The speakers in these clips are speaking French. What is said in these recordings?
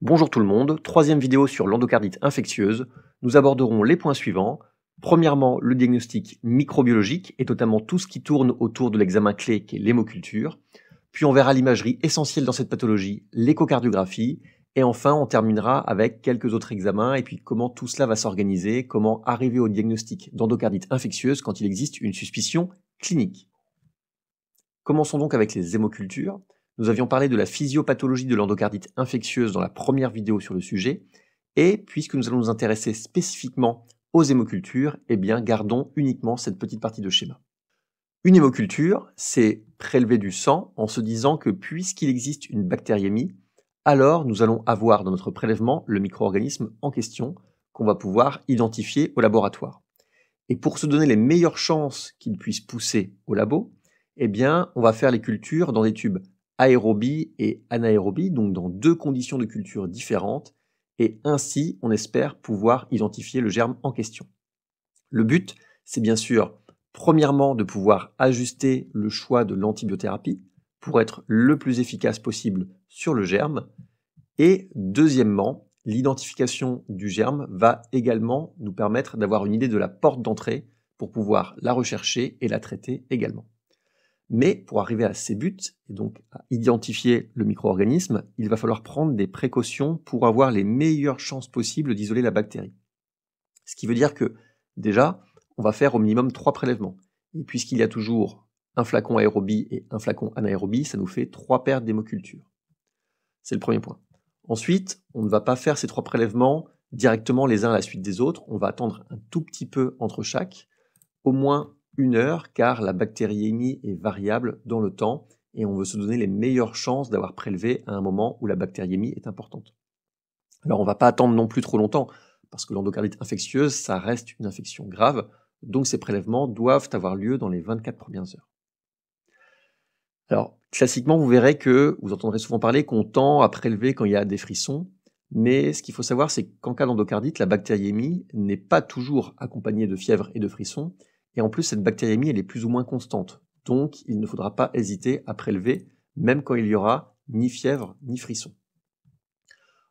Bonjour tout le monde, troisième vidéo sur l'endocardite infectieuse. Nous aborderons les points suivants. Premièrement, le diagnostic microbiologique et notamment tout ce qui tourne autour de l'examen clé qui est l'hémoculture. Puis on verra l'imagerie essentielle dans cette pathologie, l'échocardiographie. Et enfin, on terminera avec quelques autres examens et puis comment tout cela va s'organiser, comment arriver au diagnostic d'endocardite infectieuse quand il existe une suspicion clinique. Commençons donc avec les hémocultures. Nous avions parlé de la physiopathologie de l'endocardite infectieuse dans la première vidéo sur le sujet, et puisque nous allons nous intéresser spécifiquement aux hémocultures, eh bien gardons uniquement cette petite partie de schéma. Une hémoculture, c'est prélever du sang en se disant que puisqu'il existe une bactériémie, alors nous allons avoir dans notre prélèvement le micro-organisme en question qu'on va pouvoir identifier au laboratoire. Et pour se donner les meilleures chances qu'il puisse pousser au labo, eh bien, on va faire les cultures dans des tubes aérobie et anaérobie, donc dans deux conditions de culture différentes, et ainsi on espère pouvoir identifier le germe en question. Le but, c'est bien sûr, premièrement, de pouvoir ajuster le choix de l'antibiothérapie pour être le plus efficace possible sur le germe, et deuxièmement, l'identification du germe va également nous permettre d'avoir une idée de la porte d'entrée pour pouvoir la rechercher et la traiter également. Mais pour arriver à ces buts, et donc à identifier le micro-organisme, il va falloir prendre des précautions pour avoir les meilleures chances possibles d'isoler la bactérie. Ce qui veut dire que, déjà, on va faire au minimum trois prélèvements. Et puisqu'il y a toujours un flacon aérobie et un flacon anaérobie, ça nous fait trois paires d'hémocultures. C'est le premier point. Ensuite, on ne va pas faire ces trois prélèvements directement les uns à la suite des autres, on va attendre un tout petit peu entre chaque, au moins une heure car la bactériémie est variable dans le temps et on veut se donner les meilleures chances d'avoir prélevé à un moment où la bactériémie est importante. Alors on ne va pas attendre non plus trop longtemps parce que l'endocardite infectieuse, ça reste une infection grave, donc ces prélèvements doivent avoir lieu dans les 24 premières heures. Alors classiquement, vous verrez que vous entendrez souvent parler qu'on tend à prélever quand il y a des frissons, mais ce qu'il faut savoir, c'est qu'en cas d'endocardite, la bactériémie n'est pas toujours accompagnée de fièvre et de frissons, et en plus, cette bactériémie, elle est plus ou moins constante. Donc, il ne faudra pas hésiter à prélever, même quand il y aura ni fièvre ni frisson.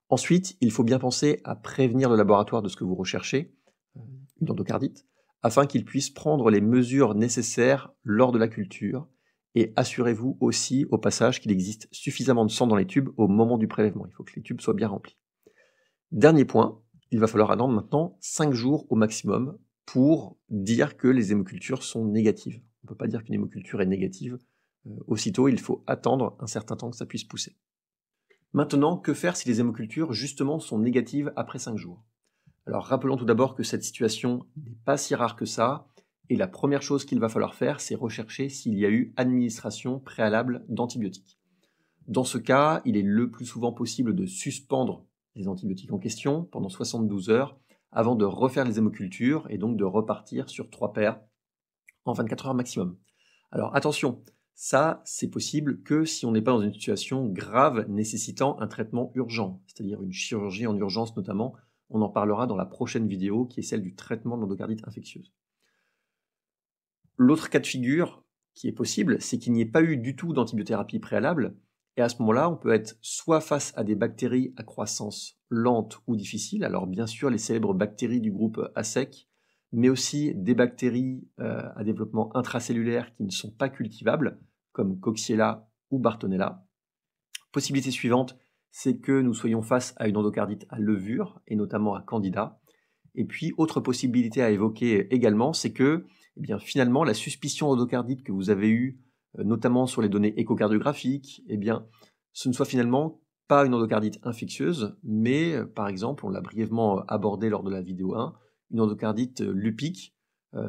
Ensuite, il faut bien penser à prévenir le laboratoire de ce que vous recherchez, euh, une endocardite, afin qu'il puisse prendre les mesures nécessaires lors de la culture. Et assurez-vous aussi, au passage, qu'il existe suffisamment de sang dans les tubes au moment du prélèvement. Il faut que les tubes soient bien remplis. Dernier point, il va falloir attendre maintenant 5 jours au maximum pour dire que les hémocultures sont négatives. On ne peut pas dire qu'une hémoculture est négative. Euh, aussitôt, il faut attendre un certain temps que ça puisse pousser. Maintenant, que faire si les hémocultures, justement, sont négatives après 5 jours Alors, rappelons tout d'abord que cette situation n'est pas si rare que ça, et la première chose qu'il va falloir faire, c'est rechercher s'il y a eu administration préalable d'antibiotiques. Dans ce cas, il est le plus souvent possible de suspendre les antibiotiques en question pendant 72 heures avant de refaire les hémocultures et donc de repartir sur trois paires en 24 heures maximum. Alors attention, ça c'est possible que si on n'est pas dans une situation grave nécessitant un traitement urgent, c'est-à-dire une chirurgie en urgence notamment. On en parlera dans la prochaine vidéo qui est celle du traitement de l'endocardite infectieuse. L'autre cas de figure qui est possible, c'est qu'il n'y ait pas eu du tout d'antibiothérapie préalable et à ce moment-là, on peut être soit face à des bactéries à croissance lente ou difficile, alors bien sûr les célèbres bactéries du groupe ASEC, mais aussi des bactéries euh, à développement intracellulaire qui ne sont pas cultivables, comme Coxiella ou Bartonella. Possibilité suivante, c'est que nous soyons face à une endocardite à levure, et notamment à Candida. Et puis, autre possibilité à évoquer également, c'est que eh bien, finalement, la suspicion endocardite que vous avez eue euh, notamment sur les données échocardiographiques, eh bien, ce ne soit finalement pas une endocardite infectieuse, mais euh, par exemple, on l'a brièvement euh, abordé lors de la vidéo 1, une endocardite lupique,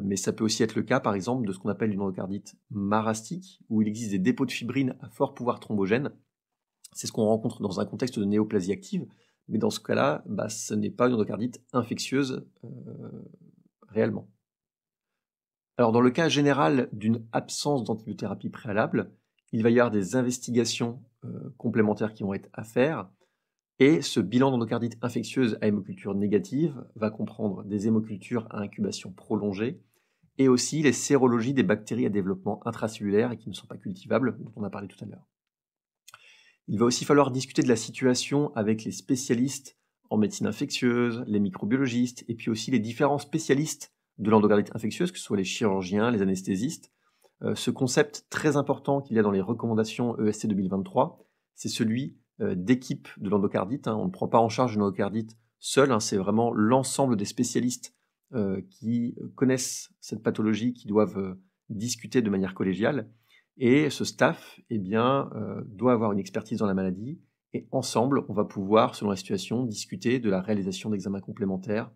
mais ça peut aussi être le cas par exemple de ce qu'on appelle une endocardite marastique, où il existe des dépôts de fibrine à fort pouvoir thrombogène. C'est ce qu'on rencontre dans un contexte de néoplasie active, mais dans ce cas-là, bah, ce n'est pas une endocardite infectieuse réellement dans le cas général d'une absence d'antibiothérapie préalable, il va y avoir des investigations euh, complémentaires qui vont être à faire. Et ce bilan d'endocardite infectieuse à hémoculture négative va comprendre des hémocultures à incubation prolongée et aussi les sérologies des bactéries à développement intracellulaire et qui ne sont pas cultivables, dont on a parlé tout à l'heure. Il va aussi falloir discuter de la situation avec les spécialistes en médecine infectieuse, les microbiologistes et puis aussi les différents spécialistes de l'endocardite infectieuse, que ce soit les chirurgiens, les anesthésistes. Euh, ce concept très important qu'il y a dans les recommandations ESC 2023, c'est celui euh, d'équipe de l'endocardite. Hein. On ne prend pas en charge une endocardite seule. Hein. c'est vraiment l'ensemble des spécialistes euh, qui connaissent cette pathologie, qui doivent discuter de manière collégiale. Et ce staff eh bien, doit avoir une expertise dans la maladie. Et ensemble, on va pouvoir, selon la situation, discuter de la réalisation d'examens complémentaires,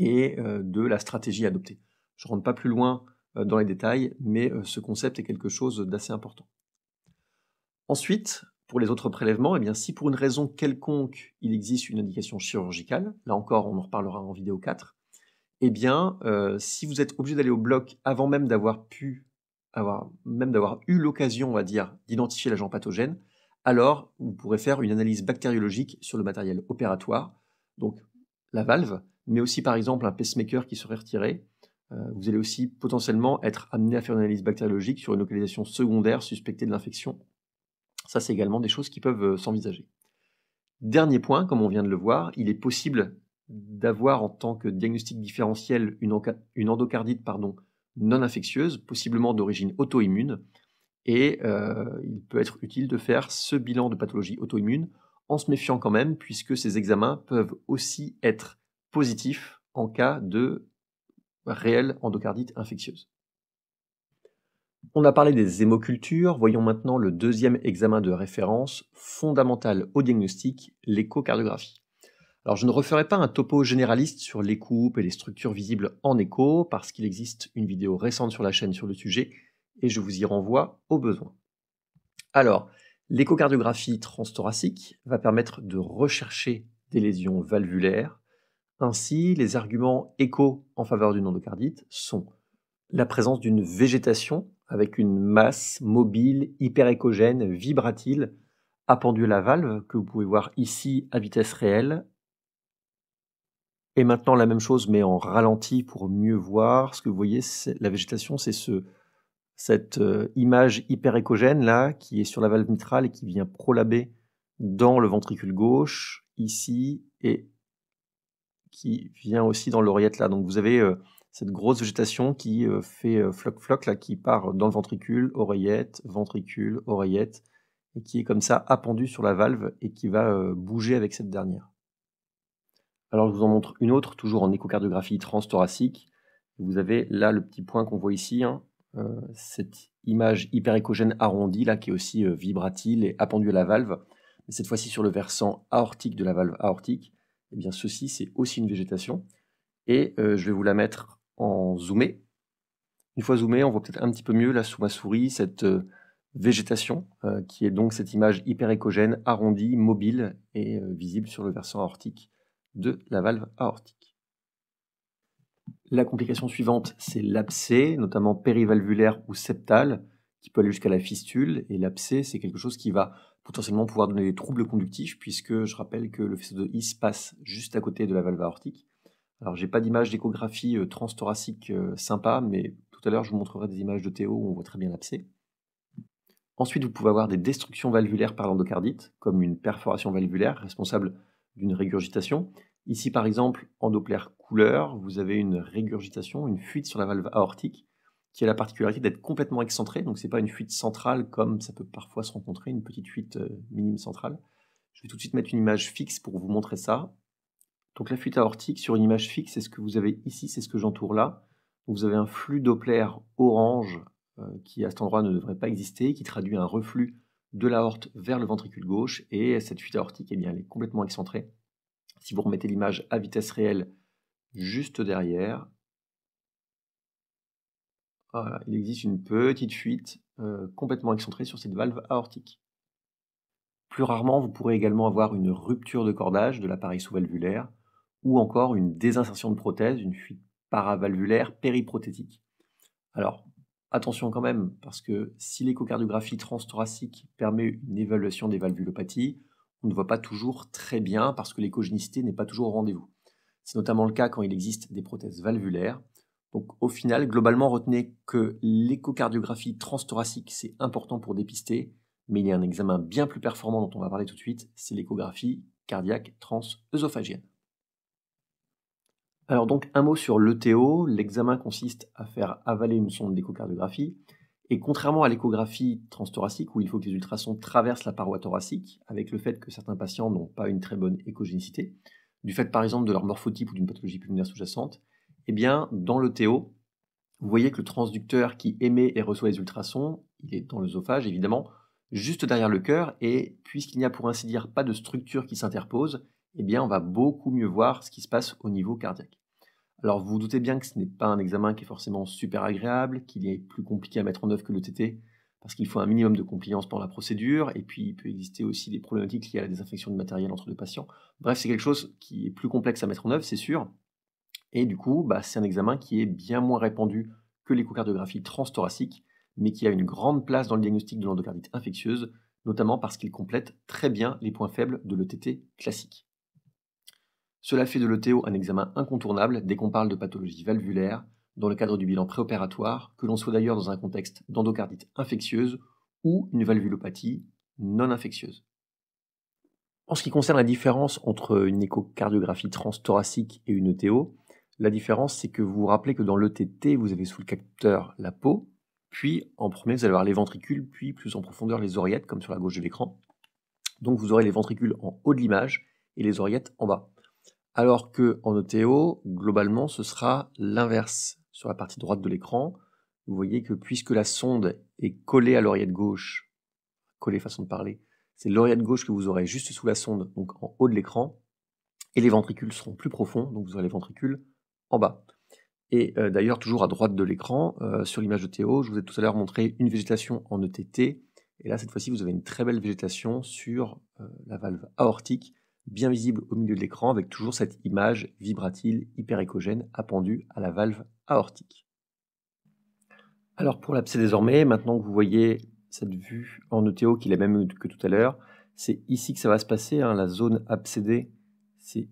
et euh, de la stratégie adoptée. Je ne rentre pas plus loin euh, dans les détails, mais euh, ce concept est quelque chose d'assez important. Ensuite, pour les autres prélèvements, eh bien, si pour une raison quelconque il existe une indication chirurgicale, là encore on en reparlera en vidéo 4, eh bien, si vous êtes obligé d'aller au bloc avant même d'avoir pu, même d'avoir eu l'occasion, dire, d'identifier l'agent pathogène, alors vous pourrez faire une analyse bactériologique sur le matériel opératoire, donc la valve, mais aussi par exemple un pacemaker qui serait retiré, euh, vous allez aussi potentiellement être amené à faire une analyse bactériologique sur une localisation secondaire suspectée de l'infection. Ça, c'est également des choses qui peuvent euh, s'envisager. Dernier point, comme on vient de le voir, il est possible d'avoir en tant que diagnostic différentiel une, endocardite pardon, non infectieuse, possiblement d'origine auto-immune, et euh, il peut être utile de faire ce bilan de pathologie auto-immune en se méfiant quand même, puisque ces examens peuvent aussi être positif en cas de réelle endocardite infectieuse. On a parlé des hémocultures, voyons maintenant le deuxième examen de référence fondamental au diagnostic, l'échocardiographie. Alors je ne referai pas un topo généraliste sur les coupes et les structures visibles en écho parce qu'il existe une vidéo récente sur la chaîne sur le sujet et je vous y renvoie au besoin. Alors, l'échocardiographie transthoracique va permettre de rechercher des lésions valvulaires, ainsi, les arguments échos en faveur d'une endocardite sont la présence d'une végétation avec une masse mobile, hyperécogène, vibratile, appendue à la valve, que vous pouvez voir ici à vitesse réelle. Et maintenant la même chose, mais en ralenti pour mieux voir. Ce que vous voyez, la végétation, c'est ce, cette euh, image hyperécogène là, qui est sur la valve mitrale et qui vient prolaber dans le ventricule gauche, ici et qui vient aussi dans l'oreillette là. Donc vous avez euh, cette grosse végétation qui euh, fait floc-floc euh, là, qui part dans le ventricule, oreillette, ventricule, oreillette, et qui est comme ça appendue sur la valve et qui va bouger avec cette dernière. Alors je vous en montre une autre, toujours en échocardiographie transthoracique. Vous avez là le petit point qu'on voit ici, hein, cette image hyperécogène arrondie là qui est aussi vibratile et appendue à la valve, mais cette fois-ci sur le versant aortique de la valve aortique eh bien ceci, c'est aussi une végétation. Et euh, je vais vous la mettre en zoomé. Une fois zoomé, on voit peut-être un petit peu mieux là sous ma souris cette euh, végétation, euh, qui est donc cette image hyper arrondie, mobile et visible sur le versant aortique de la valve aortique. La complication suivante, c'est l'abcès, notamment périvalvulaire ou septal, qui peut aller jusqu'à la fistule. Et l'abcès, c'est quelque chose qui va potentiellement pouvoir donner des troubles conductifs, puisque je rappelle que le faisceau de His passe juste à côté de la valve aortique. Alors, je n'ai pas d'image d'échographie euh, transthoracique euh, sympa, mais tout à l'heure, je vous montrerai des images de Théo où on voit très bien l'abcès. Ensuite, vous pouvez avoir des destructions valvulaires par l'endocardite, comme une perforation valvulaire responsable d'une régurgitation. Ici, par exemple, en Doppler couleur, vous avez une régurgitation, une fuite sur la valve aortique, qui a la particularité d'être complètement excentrée, donc ce n'est pas une fuite centrale comme ça peut parfois se rencontrer, une petite fuite euh, minime centrale. Je vais tout de suite mettre une image fixe pour vous montrer ça. Donc la fuite aortique sur une image fixe, c'est ce que vous avez ici, c'est ce que j'entoure là. vous avez un flux Doppler orange euh, qui à cet endroit ne devrait pas exister, qui traduit un reflux de l'aorte vers le ventricule gauche, et cette fuite aortique, eh bien, elle est complètement excentrée. Si vous remettez l'image à vitesse réelle juste derrière, il existe une petite fuite euh, complètement excentrée sur cette valve aortique. Plus rarement, vous pourrez également avoir une rupture de cordage de l'appareil sous-valvulaire ou encore une désinsertion de prothèse, une fuite paravalvulaire périprothétique. Alors, attention quand même, parce que si l'échocardiographie transthoracique permet une évaluation des valvulopathies, on ne voit pas toujours très bien parce que l'échogénicité n'est pas toujours au rendez-vous. C'est notamment le cas quand il existe des prothèses valvulaires donc au final, globalement, retenez que l'échocardiographie transthoracique, c'est important pour dépister, mais il y a un examen bien plus performant dont on va parler tout de suite, c'est l'échographie cardiaque transœsophagienne. Alors donc un mot sur l'ETO, l'examen consiste à faire avaler une sonde d'échocardiographie, et contrairement à l'échographie transthoracique où il faut que les ultrasons traversent la paroi thoracique, avec le fait que certains patients n'ont pas une très bonne échogénicité, du fait par exemple de leur morphotype ou d'une pathologie pulmonaire sous-jacente, eh bien, dans le vous voyez que le transducteur qui émet et reçoit les ultrasons, il est dans l'œsophage évidemment, juste derrière le cœur, et puisqu'il n'y a pour ainsi dire pas de structure qui s'interpose, eh bien on va beaucoup mieux voir ce qui se passe au niveau cardiaque. Alors vous vous doutez bien que ce n'est pas un examen qui est forcément super agréable, qu'il est plus compliqué à mettre en œuvre que le TT, parce qu'il faut un minimum de compliance pour la procédure, et puis il peut exister aussi des problématiques liées à la désinfection du matériel entre deux patients. Bref, c'est quelque chose qui est plus complexe à mettre en œuvre, c'est sûr, et du coup, bah, c'est un examen qui est bien moins répandu que l'échocardiographie transthoracique, mais qui a une grande place dans le diagnostic de l'endocardite infectieuse, notamment parce qu'il complète très bien les points faibles de l'ETT classique. Cela fait de l'ETO un examen incontournable dès qu'on parle de pathologie valvulaire, dans le cadre du bilan préopératoire, que l'on soit d'ailleurs dans un contexte d'endocardite infectieuse ou une valvulopathie non infectieuse. En ce qui concerne la différence entre une échocardiographie transthoracique et une ETO, la différence, c'est que vous vous rappelez que dans l'ETT, vous avez sous le capteur la peau, puis en premier, vous allez avoir les ventricules, puis plus en profondeur les oreillettes, comme sur la gauche de l'écran. Donc vous aurez les ventricules en haut de l'image et les oreillettes en bas. Alors que en e globalement, ce sera l'inverse. Sur la partie droite de l'écran, vous voyez que puisque la sonde est collée à l'oreillette gauche, collée façon de parler, c'est l'oreillette gauche que vous aurez juste sous la sonde, donc en haut de l'écran, et les ventricules seront plus profonds, donc vous aurez les ventricules en bas. Et euh, d'ailleurs, toujours à droite de l'écran, euh, sur l'image de Théo, je vous ai tout à l'heure montré une végétation en ETT. Et là, cette fois-ci, vous avez une très belle végétation sur euh, la valve aortique, bien visible au milieu de l'écran, avec toujours cette image vibratile hyper-écogène appendue à la valve aortique. Alors pour l'abcès désormais, maintenant que vous voyez cette vue en ETO qui est la même que tout à l'heure, c'est ici que ça va se passer, hein, la zone abcédée, c'est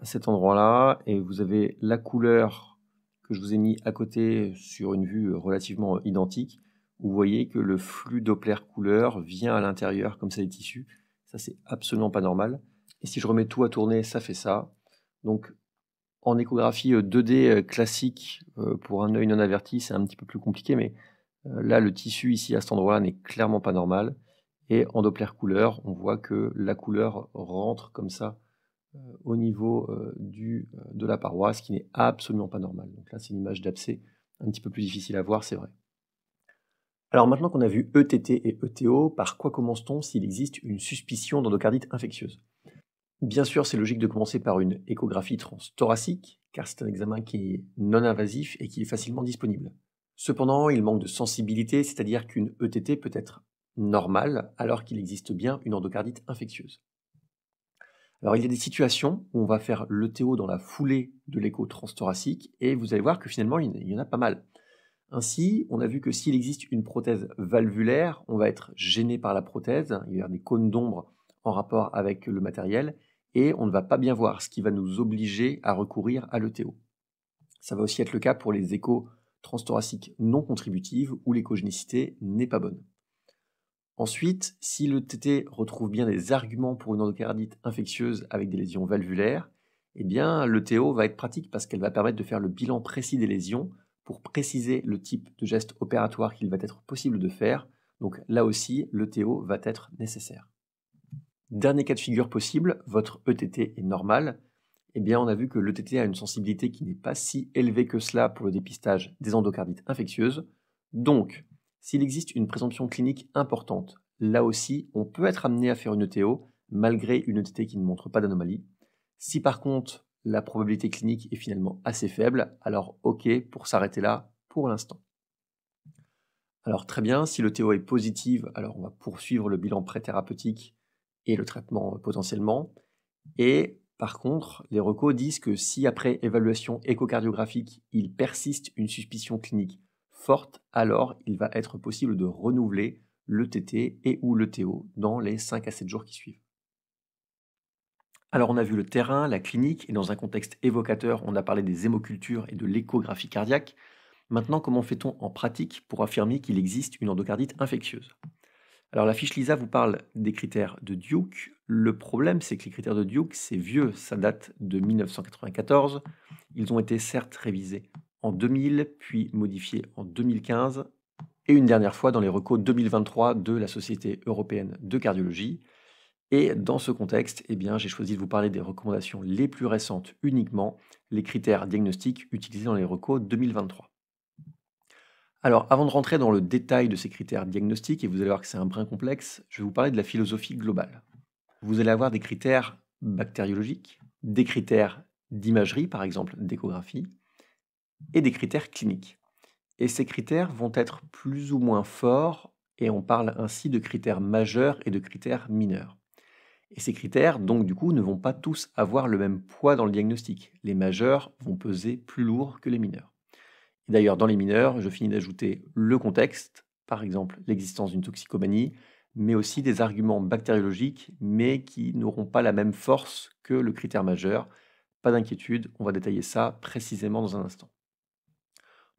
à cet endroit-là, et vous avez la couleur que je vous ai mis à côté sur une vue relativement identique. Vous voyez que le flux Doppler couleur vient à l'intérieur comme ça des tissus, Ça, c'est absolument pas normal. Et si je remets tout à tourner, ça fait ça. Donc, en échographie 2D euh, euh, classique, euh, pour un œil non averti, c'est un petit peu plus compliqué, mais là, le tissu ici à cet endroit-là n'est clairement pas normal. Et en Doppler couleur, on voit que la couleur rentre comme ça euh, au niveau euh, du, euh, de la paroi, ce qui n'est absolument pas normal. Donc là, c'est une image d'abcès un petit peu plus difficile à voir, c'est vrai. Alors maintenant qu'on a vu ETT et ETO, par quoi commence-t-on s'il existe une suspicion d'endocardite infectieuse Bien sûr, c'est logique de commencer par une échographie transthoracique, car c'est un examen qui est non invasif et qui est facilement disponible. Cependant, il manque de sensibilité, c'est-à-dire qu'une ETT peut être normale alors qu'il existe bien une endocardite infectieuse. Alors il y a des situations où on va faire l'ETO dans la foulée de l'écho transthoracique et vous allez voir que finalement il y en a pas mal. Ainsi, on a vu que s'il existe une prothèse valvulaire, on va être gêné par la prothèse, il y a des cônes d'ombre en rapport avec le matériel, et on ne va pas bien voir, ce qui va nous obliger à recourir à l'ETO. Ça va aussi être le cas pour les échos transthoraciques non contributives où l'échogénicité n'est pas bonne. Ensuite, si le TT retrouve bien des arguments pour une endocardite infectieuse avec des lésions valvulaires, eh bien, le TO va être pratique parce qu'elle va permettre de faire le bilan précis des lésions pour préciser le type de geste opératoire qu'il va être possible de faire. Donc là aussi, le TO va être nécessaire. Dernier cas de figure possible, votre ETT est normal. Eh bien, on a vu que l'ETT a une sensibilité qui n'est pas si élevée que cela pour le dépistage des endocardites infectieuses. Donc, s'il existe une présomption clinique importante, là aussi, on peut être amené à faire une ETO malgré une ETT qui ne montre pas d'anomalie. Si par contre, la probabilité clinique est finalement assez faible, alors OK pour s'arrêter là pour l'instant. Alors très bien, si l'ETO est positive, alors on va poursuivre le bilan pré-thérapeutique et le traitement euh, potentiellement. Et par contre, les recours disent que si après évaluation échocardiographique, il persiste une suspicion clinique forte, alors il va être possible de renouveler le TT et ou le TO dans les 5 à 7 jours qui suivent. Alors on a vu le terrain, la clinique, et dans un contexte évocateur, on a parlé des hémocultures et de l'échographie cardiaque. Maintenant, comment fait-on en pratique pour affirmer qu'il existe une endocardite infectieuse Alors la fiche LISA vous parle des critères de Duke. Le problème, c'est que les critères de Duke, c'est vieux, ça date de 1994. Ils ont été certes révisés en 2000, puis modifié en 2015, et une dernière fois dans les recos 2023 de la Société européenne de cardiologie. Et dans ce contexte, eh j'ai choisi de vous parler des recommandations les plus récentes uniquement, les critères diagnostiques utilisés dans les recos 2023. Alors, avant de rentrer dans le détail de ces critères diagnostiques, et vous allez voir que c'est un brin complexe, je vais vous parler de la philosophie globale. Vous allez avoir des critères bactériologiques, des critères d'imagerie, par exemple d'échographie, et des critères cliniques. Et ces critères vont être plus ou moins forts, et on parle ainsi de critères majeurs et de critères mineurs. Et ces critères, donc du coup, ne vont pas tous avoir le même poids dans le diagnostic. Les majeurs vont peser plus lourd que les mineurs. Et d'ailleurs, dans les mineurs, je finis d'ajouter le contexte, par exemple l'existence d'une toxicomanie, mais aussi des arguments bactériologiques, mais qui n'auront pas la même force que le critère majeur. Pas d'inquiétude, on va détailler ça précisément dans un instant.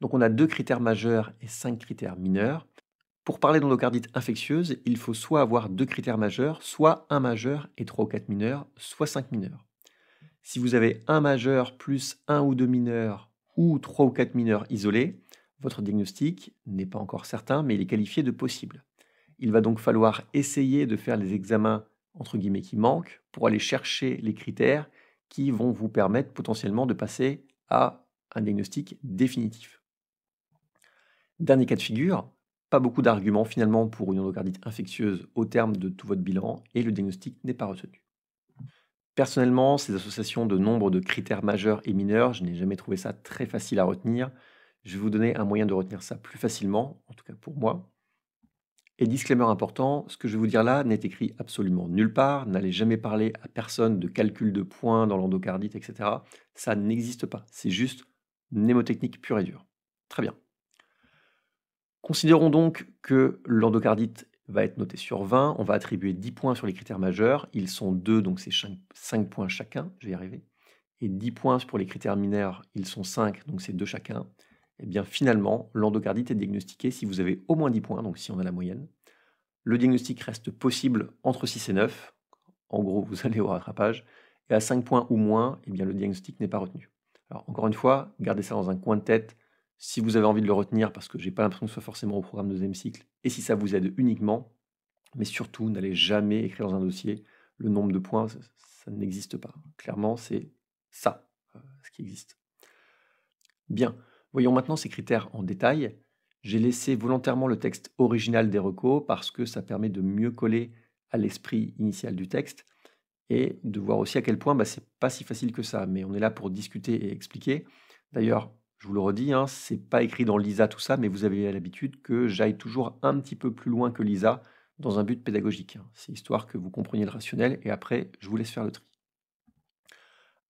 Donc on a deux critères majeurs et cinq critères mineurs. Pour parler d'endocardite infectieuse, il faut soit avoir deux critères majeurs, soit un majeur et trois ou quatre mineurs, soit cinq mineurs. Si vous avez un majeur plus un ou deux mineurs ou trois ou quatre mineurs isolés, votre diagnostic n'est pas encore certain, mais il est qualifié de possible. Il va donc falloir essayer de faire les examens entre guillemets qui manquent pour aller chercher les critères qui vont vous permettre potentiellement de passer à un diagnostic définitif. Dernier cas de figure, pas beaucoup d'arguments finalement pour une endocardite infectieuse au terme de tout votre bilan et le diagnostic n'est pas retenu. Personnellement, ces associations de nombre de critères majeurs et mineurs, je n'ai jamais trouvé ça très facile à retenir. Je vais vous donner un moyen de retenir ça plus facilement, en tout cas pour moi. Et disclaimer important, ce que je vais vous dire là n'est écrit absolument nulle part, n'allez jamais parler à personne de calcul de points dans l'endocardite, etc. Ça n'existe pas, c'est juste mnémotechnique pure et dure. Très bien. Considérons donc que l'endocardite va être noté sur 20. On va attribuer 10 points sur les critères majeurs. Ils sont 2, donc c'est 5 points chacun. Je vais y arriver. Et 10 points pour les critères mineurs, ils sont 5, donc c'est 2 chacun. Et eh bien finalement, l'endocardite est diagnostiquée si vous avez au moins 10 points, donc si on a la moyenne. Le diagnostic reste possible entre 6 et 9. En gros, vous allez au rattrapage. Et à 5 points ou moins, et eh bien le diagnostic n'est pas retenu. Alors encore une fois, gardez ça dans un coin de tête si vous avez envie de le retenir, parce que j'ai pas l'impression que ce soit forcément au programme de deuxième cycle, et si ça vous aide uniquement, mais surtout n'allez jamais écrire dans un dossier le nombre de points, ça, n'existe pas. Clairement, c'est ça, euh, ce qui existe. Bien, voyons maintenant ces critères en détail. J'ai laissé volontairement le texte original des recos parce que ça permet de mieux coller à l'esprit initial du texte et de voir aussi à quel point bah, c'est pas si facile que ça. Mais on est là pour discuter et expliquer. D'ailleurs, je vous le redis, hein, ce n'est pas écrit dans Lisa tout ça, mais vous avez l'habitude que j'aille toujours un petit peu plus loin que Lisa dans un but pédagogique. Hein. C'est histoire que vous compreniez le rationnel et après, je vous laisse faire le tri.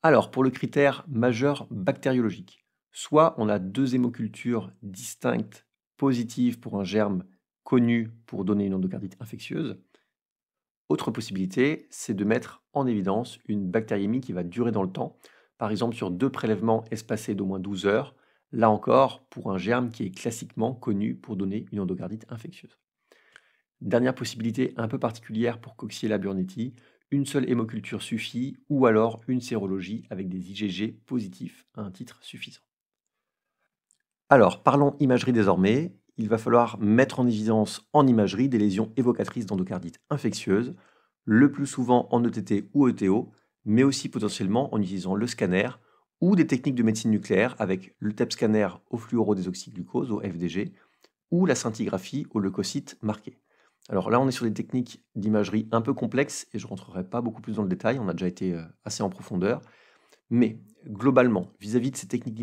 Alors, pour le critère majeur bactériologique, soit on a deux hémocultures distinctes positives pour un germe connu pour donner une endocardite infectieuse. Autre possibilité, c'est de mettre en évidence une bactériémie qui va durer dans le temps, par exemple sur deux prélèvements espacés d'au moins 12 heures, là encore pour un germe qui est classiquement connu pour donner une endocardite infectieuse. Dernière possibilité un peu particulière pour Coxiella burnetti, une seule hémoculture suffit ou alors une sérologie avec des IgG positifs à un titre suffisant. Alors, parlons imagerie désormais. Il va falloir mettre en évidence en imagerie des lésions évocatrices d'endocardite infectieuse, le plus souvent en ETT ou ETO, mais aussi potentiellement en utilisant le scanner ou des techniques de médecine nucléaire avec le TEP scanner au fluorodésoxyglucose, au FDG, ou la scintigraphie au leucocyte marqué. Alors là, on est sur des techniques d'imagerie un peu complexes et je ne rentrerai pas beaucoup plus dans le détail, on a déjà été euh, assez en profondeur. Mais globalement, vis-à-vis de ces techniques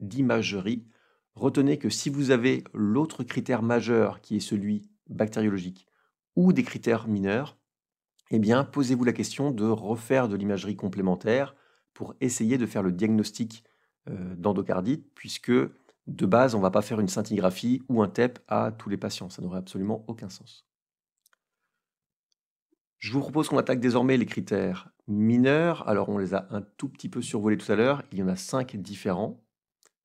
d'imagerie, retenez que si vous avez l'autre critère majeur qui est celui bactériologique ou des critères mineurs, eh bien, posez-vous la question de refaire de l'imagerie complémentaire pour essayer de faire le diagnostic euh, d'endocardite, puisque de base, on ne va pas faire une scintigraphie ou un TEP à tous les patients. Ça n'aurait absolument aucun sens. Je vous propose qu'on attaque désormais les critères mineurs. Alors, on les a un tout petit peu survolés tout à l'heure. Il y en a cinq différents.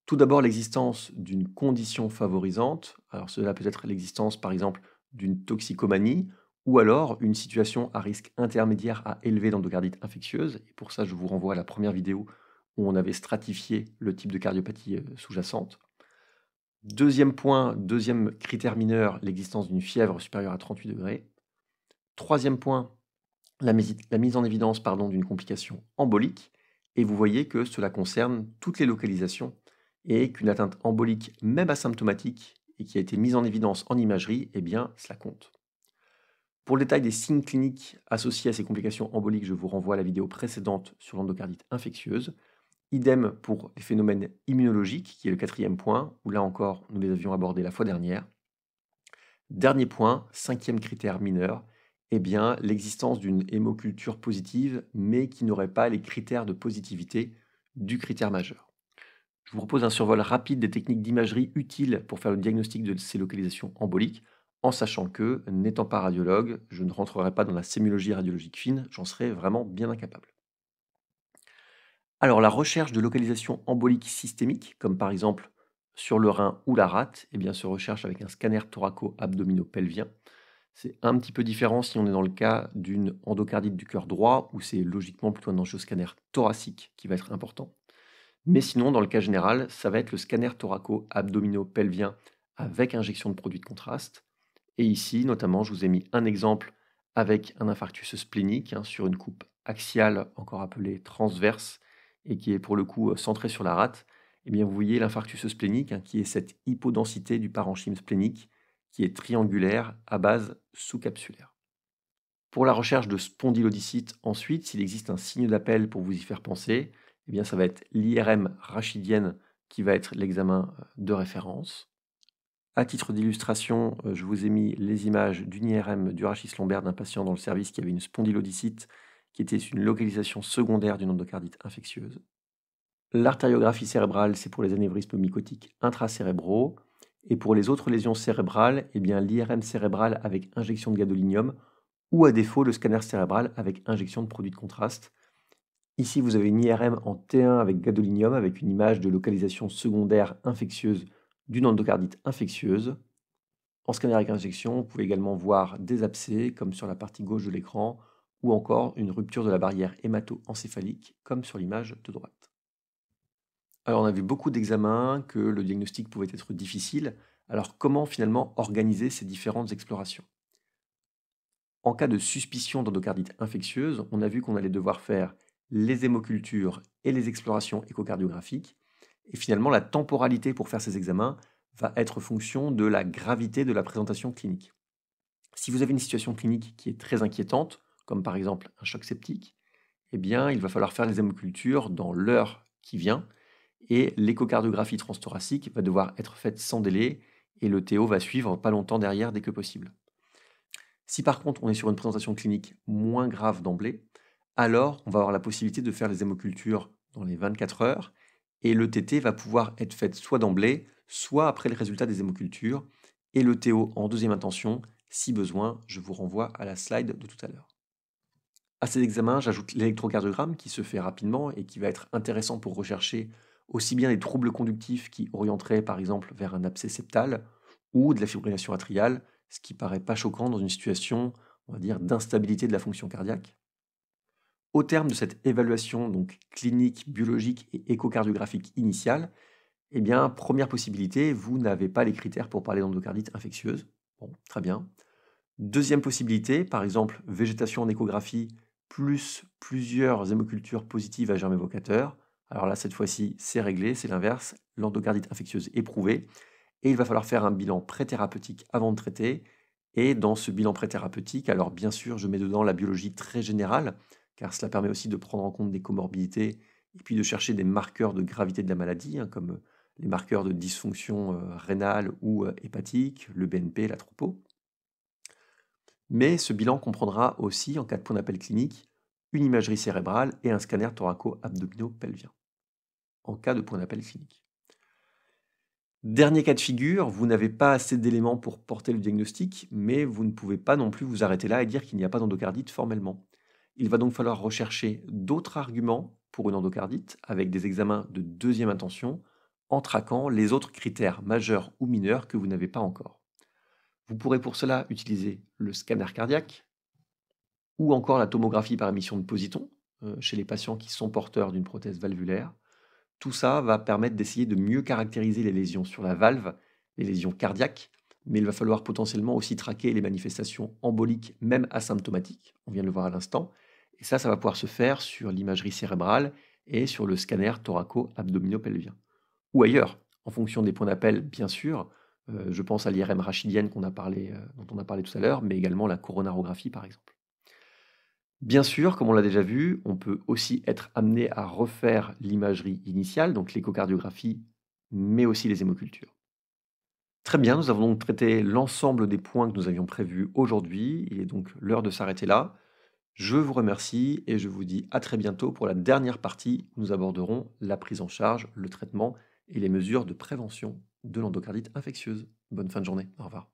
Tout d'abord, l'existence d'une condition favorisante. Alors, cela peut être l'existence, par exemple, d'une toxicomanie ou alors une situation à risque intermédiaire à élevé d'endocardite infectieuse. Et pour ça, je vous renvoie à la première vidéo où on avait stratifié le type de cardiopathie euh, sous-jacente. Deuxième point, deuxième critère mineur, l'existence d'une fièvre supérieure à 38 degrés. Troisième point, la, mise en évidence d'une complication embolique. Et vous voyez que cela concerne toutes les localisations et qu'une atteinte embolique, même asymptomatique, et qui a été mise en évidence en imagerie, eh bien, cela compte. Pour le détail des signes cliniques associés à ces complications emboliques, je vous renvoie à la vidéo précédente sur l'endocardite infectieuse. Idem pour les phénomènes immunologiques, qui est le quatrième point, où là encore nous les avions abordés la fois dernière. Dernier point, cinquième critère mineur, eh bien l'existence d'une hémoculture positive, mais qui n'aurait pas les critères de positivité du critère majeur. Je vous propose un survol rapide des techniques d'imagerie utiles pour faire le diagnostic de ces localisations emboliques en sachant que, n'étant pas radiologue, je ne rentrerai pas dans la sémiologie radiologique fine, j'en serais vraiment bien incapable. Alors la recherche de localisation embolique systémique, comme par exemple sur le rein ou la rate, eh bien, se recherche avec un scanner thoraco-abdomino-pelvien. C'est un petit peu différent si on est dans le cas d'une endocardite du cœur droit, où c'est logiquement plutôt un angioscanner scanner thoracique qui va être important. Mais sinon, dans le cas général, ça va être le scanner thoraco-abdomino-pelvien avec injection de produits de contraste, et ici, notamment, je vous ai mis un exemple avec un infarctus splénique hein, sur une coupe axiale, encore appelée transverse, et qui est pour le coup centrée sur la rate. Eh bien, vous voyez l'infarctus splénique, hein, qui est cette hypodensité du parenchyme splénique, qui est triangulaire à base sous-capsulaire. Pour la recherche de spondylodicite, ensuite, s'il existe un signe d'appel pour vous y faire penser, eh bien, ça va être l'IRM rachidienne qui va être l'examen euh, de référence. À titre d'illustration, euh, je vous ai mis les images d'une IRM du rachis lombaire d'un patient dans le service qui avait une spondylodicite, qui était une localisation secondaire d'une endocardite infectieuse. L'artériographie cérébrale, c'est pour les anévrismes mycotiques intracérébraux. Et pour les autres lésions cérébrales, eh bien, l'IRM cérébrale avec injection de gadolinium ou à défaut le scanner cérébral avec injection de produits de contraste. Ici, vous avez une IRM en T1 avec gadolinium avec une image de localisation secondaire infectieuse d'une endocardite infectieuse. En scanner avec injection, on pouvait également voir des abcès, comme sur la partie gauche de l'écran, ou encore une rupture de la barrière hémato-encéphalique, comme sur l'image de droite. Alors on a vu beaucoup d'examens, que le diagnostic pouvait être difficile, alors comment finalement organiser ces différentes explorations En cas de suspicion d'endocardite infectieuse, on a vu qu'on allait devoir faire les hémocultures et les explorations échocardiographiques, et finalement, la temporalité pour faire ces examens va être fonction de la gravité de la présentation clinique. Si vous avez une situation clinique qui est très inquiétante, comme par exemple un choc septique, eh bien, il va falloir faire les hémocultures dans l'heure qui vient et l'échocardiographie transthoracique va devoir être faite sans délai et le TO va suivre pas longtemps derrière dès que possible. Si par contre on est sur une présentation clinique moins grave d'emblée, alors on va avoir la possibilité de faire les hémocultures dans les 24 heures et TT va pouvoir être fait soit d'emblée, soit après le résultat des hémocultures, et le TO en deuxième intention, si besoin, je vous renvoie à la slide de tout à l'heure. À ces examens, j'ajoute l'électrocardiogramme qui se fait rapidement et qui va être intéressant pour rechercher aussi bien des troubles conductifs qui orienteraient par exemple vers un abcès septal ou de la fibrillation atriale, ce qui paraît pas choquant dans une situation, on va dire, d'instabilité de la fonction cardiaque. Au terme de cette évaluation donc clinique, biologique et échocardiographique initiale, eh bien, première possibilité, vous n'avez pas les critères pour parler d'endocardite infectieuse. très bien. Deuxième possibilité, par exemple, végétation en échographie plus plusieurs hémocultures positives à germes évocateurs. Alors là, cette fois-ci, c'est réglé, c'est l'inverse. L'endocardite infectieuse est prouvée. Et il va falloir faire un bilan pré avant de traiter. Et dans ce bilan pré alors bien sûr, je mets dedans la biologie très générale, car cela permet aussi de prendre en compte des comorbidités et puis de chercher des marqueurs de gravité de la maladie, hein, comme euh, les marqueurs de dysfonction euh, rénale ou euh, hépatique, le BNP, la troupeau. Mais ce bilan comprendra aussi, en cas de point d'appel clinique, une imagerie cérébrale et un scanner thoraco pelvien en cas de point d'appel clinique. Dernier cas de figure, vous n'avez pas assez d'éléments pour porter le diagnostic, mais vous ne pouvez pas non plus vous arrêter là et dire qu'il n'y a pas d'endocardite formellement. Il va donc falloir rechercher d'autres arguments pour une endocardite avec des examens de deuxième intention en traquant les autres critères majeurs ou mineurs que vous n'avez pas encore. Vous pourrez pour cela utiliser le scanner cardiaque ou encore la tomographie par émission de positon euh, chez les patients qui sont porteurs d'une prothèse valvulaire. Tout ça va permettre d'essayer de mieux caractériser les lésions sur la valve, les lésions cardiaques, mais il va falloir potentiellement aussi traquer les manifestations emboliques, même asymptomatiques, on vient de le voir à l'instant, et ça, ça va pouvoir se faire sur l'imagerie cérébrale et sur le scanner thoraco-abdominopelvien. Ou ailleurs, en fonction des points d'appel, bien sûr. Euh, je pense à l'IRM rachidienne euh, dont on a parlé tout à l'heure, mais également la coronarographie, par exemple. Bien sûr, comme on l'a déjà vu, on peut aussi être amené à refaire l'imagerie initiale, donc l'échocardiographie, mais aussi les hémocultures. Très bien, nous avons donc traité l'ensemble des points que nous avions prévus aujourd'hui. Il est donc l'heure de s'arrêter là. Je vous remercie et je vous dis à très bientôt pour la dernière partie où nous aborderons la prise en charge, le traitement et les mesures de prévention de l'endocardite infectieuse. Bonne fin de journée, au revoir.